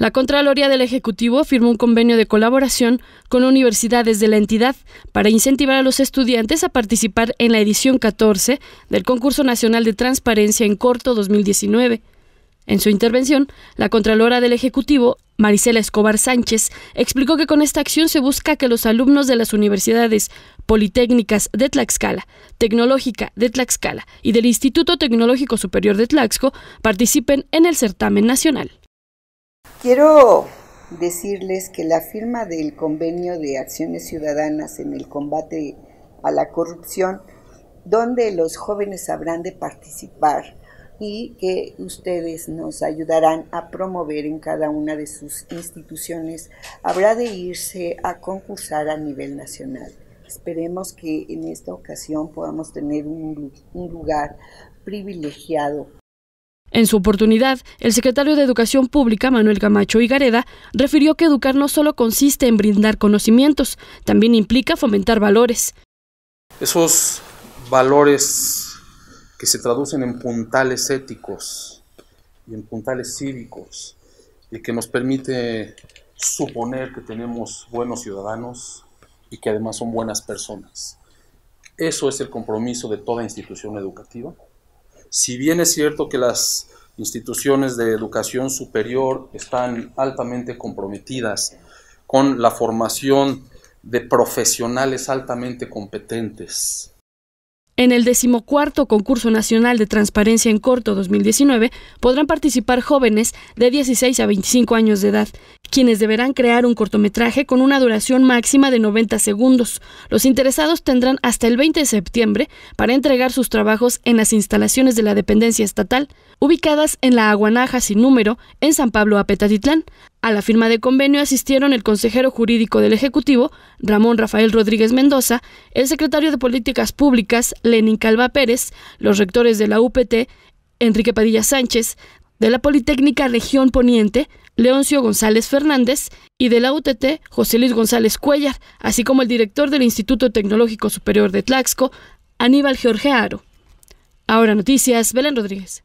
La Contraloría del Ejecutivo firmó un convenio de colaboración con universidades de la entidad para incentivar a los estudiantes a participar en la edición 14 del Concurso Nacional de Transparencia en Corto 2019. En su intervención, la Contralora del Ejecutivo, Marisela Escobar Sánchez, explicó que con esta acción se busca que los alumnos de las universidades Politécnicas de Tlaxcala, Tecnológica de Tlaxcala y del Instituto Tecnológico Superior de Tlaxco participen en el certamen nacional. Quiero decirles que la firma del convenio de acciones ciudadanas en el combate a la corrupción, donde los jóvenes habrán de participar y que ustedes nos ayudarán a promover en cada una de sus instituciones, habrá de irse a concursar a nivel nacional. Esperemos que en esta ocasión podamos tener un, lugar privilegiado en su oportunidad, el secretario de Educación Pública, Manuel Camacho Higareda, refirió que educar no solo consiste en brindar conocimientos, también implica fomentar valores. Esos valores que se traducen en puntales éticos y en puntales cívicos y que nos permite suponer que tenemos buenos ciudadanos y que además son buenas personas. Eso es el compromiso de toda institución educativa si bien es cierto que las instituciones de educación superior están altamente comprometidas con la formación de profesionales altamente competentes. En el decimocuarto Concurso Nacional de Transparencia en Corto 2019 podrán participar jóvenes de 16 a 25 años de edad quienes deberán crear un cortometraje con una duración máxima de 90 segundos. Los interesados tendrán hasta el 20 de septiembre para entregar sus trabajos en las instalaciones de la dependencia estatal, ubicadas en la Aguanaja sin número, en San Pablo Apetatitlán. A la firma de convenio asistieron el consejero jurídico del Ejecutivo, Ramón Rafael Rodríguez Mendoza, el secretario de Políticas Públicas, Lenín Calva Pérez, los rectores de la UPT, Enrique Padilla Sánchez, de la Politécnica Región Poniente, Leoncio González Fernández y de la UTT José Luis González Cuellar, así como el director del Instituto Tecnológico Superior de Tlaxco, Aníbal Jorge Aro. Ahora noticias, Belén Rodríguez.